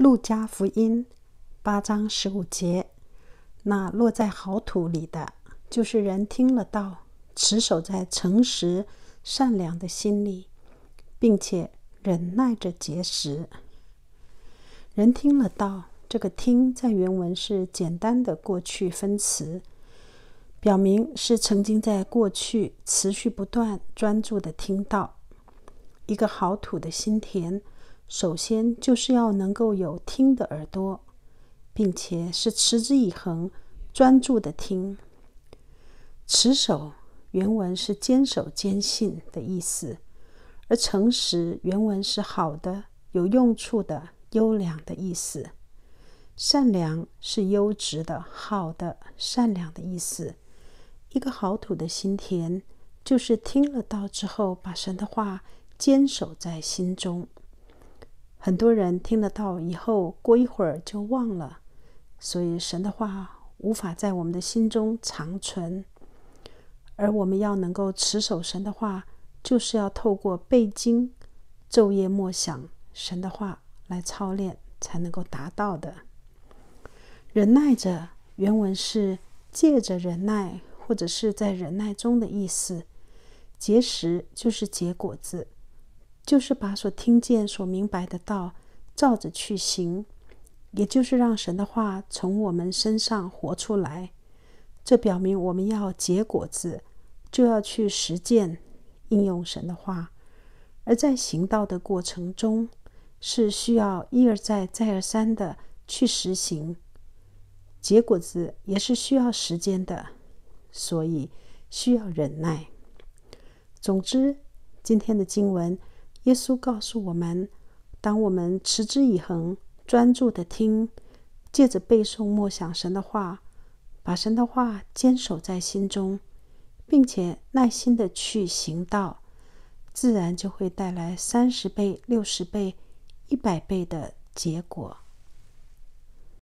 路加福音八章十五节：“那落在好土里的，就是人听了道，持守在诚实善良的心里，并且忍耐着结实。人听了道，这个听在原文是简单的过去分词，表明是曾经在过去持续不断专注的听到一个好土的心田。”首先就是要能够有听的耳朵，并且是持之以恒、专注的听。持守原文是坚守、坚信的意思；而诚实原文是好的、有用处的、优良的意思。善良是优质的、好的、善良的意思。一个好土的心田，就是听了道之后，把神的话坚守在心中。很多人听得到以后，过一会儿就忘了，所以神的话无法在我们的心中长存。而我们要能够持守神的话，就是要透过背经、昼夜默想神的话来操练，才能够达到的。忍耐着，原文是借着忍耐，或者是在忍耐中的意思。结实就是结果子。就是把所听见、所明白的道照着去行，也就是让神的话从我们身上活出来。这表明我们要结果子，就要去实践应用神的话。而在行道的过程中，是需要一而再、再而三的去实行。结果子也是需要时间的，所以需要忍耐。总之，今天的经文。耶稣告诉我们：，当我们持之以恒、专注地听，借着背诵默想神的话，把神的话坚守在心中，并且耐心地去行道，自然就会带来三十倍、六十倍、一百倍的结果。